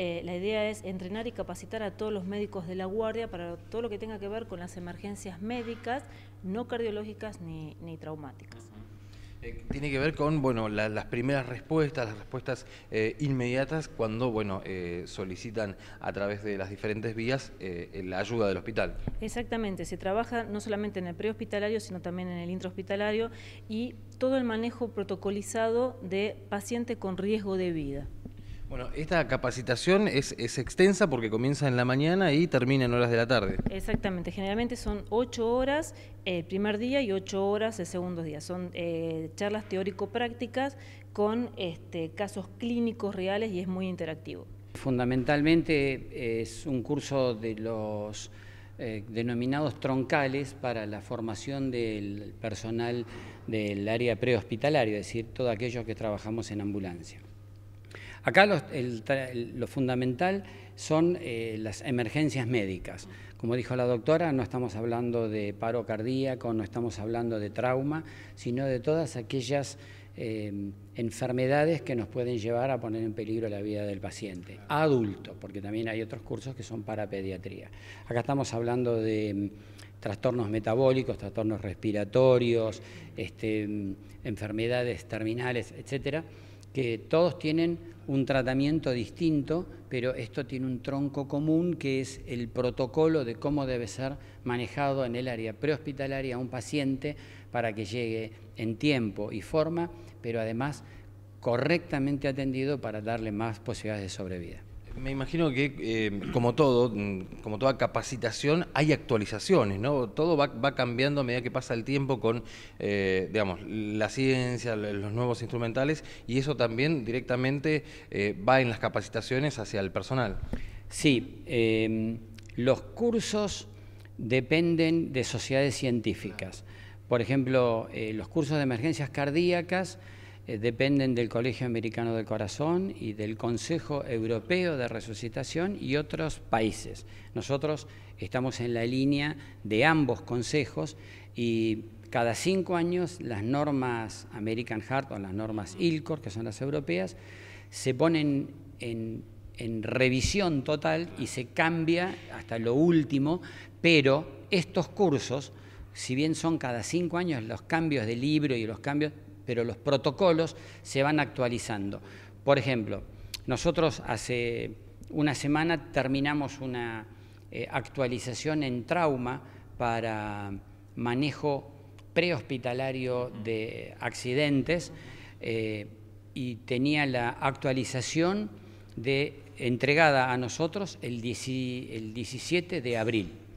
Eh, la idea es entrenar y capacitar a todos los médicos de la guardia para todo lo que tenga que ver con las emergencias médicas, no cardiológicas ni, traumáticas. Eh, tiene que ver con bueno, las primeras respuestas, las respuestas eh, inmediatas cuando bueno, solicitan a través de las diferentes vías la ayuda del hospital. Exactamente, se trabaja no solamente en el prehospitalario, sino también en el intrahospitalario y todo el manejo protocolizado de paciente con riesgo de vida. Bueno, esta capacitación es, extensa porque comienza en la mañana y termina en horas de la tarde. Exactamente, generalmente son ocho horas el eh, primer día y ocho horas el segundo día. Son eh, charlas teórico-prácticas con este, casos clínicos reales y es muy interactivo. Fundamentalmente eh, es un curso de los denominados troncales para la formación del personal del área prehospitalario, es decir, todos aquellos que trabajamos en ambulancia. Acá lo fundamental son eh, las emergencias médicas. Como dijo la doctora, no estamos hablando de paro cardíaco, no estamos hablando de trauma, sino de todas aquellas eh, enfermedades que nos pueden llevar a poner en peligro la vida del paciente, adulto, porque también hay otros cursos que son para pediatría. Acá estamos hablando de mm, trastornos metabólicos, trastornos respiratorios, este, mm, enfermedades terminales, etcétera, que todos tienen un tratamiento distinto, pero esto tiene un tronco común que es el protocolo de cómo debe ser manejado en el área prehospitalaria un paciente para que llegue en tiempo y forma, pero además correctamente atendido para darle más posibilidades de sobrevida. Me imagino que, eh, como todo, mm, como toda capacitación, hay actualizaciones, ¿no? Todo va, cambiando a medida que pasa el tiempo con, eh, digamos, la ciencia, los nuevos instrumentales, y eso también directamente eh, va en las capacitaciones hacia el personal. Sí, em, los cursos dependen de sociedades científicas. Por ejemplo, los cursos de emergencias cardíacas eh, dependen del Colegio Americano del Corazón y del Consejo Europeo de Resucitación y otros países. Nosotros estamos en la línea de ambos consejos y cada cinco años las normas American Heart o las normas ILCOR, que son las europeas, se ponen en, en revisión total y se cambia hasta lo último, pero estos cursos, si bien son cada cinco años los cambios de libro y los cambios, pero los protocolos se van actualizando. Por ejemplo, nosotros hace una semana terminamos una eh, actualización en trauma para manejo prehospitalario de accidentes eh, y tenía la actualización de, entregada a nosotros el 17 de abril.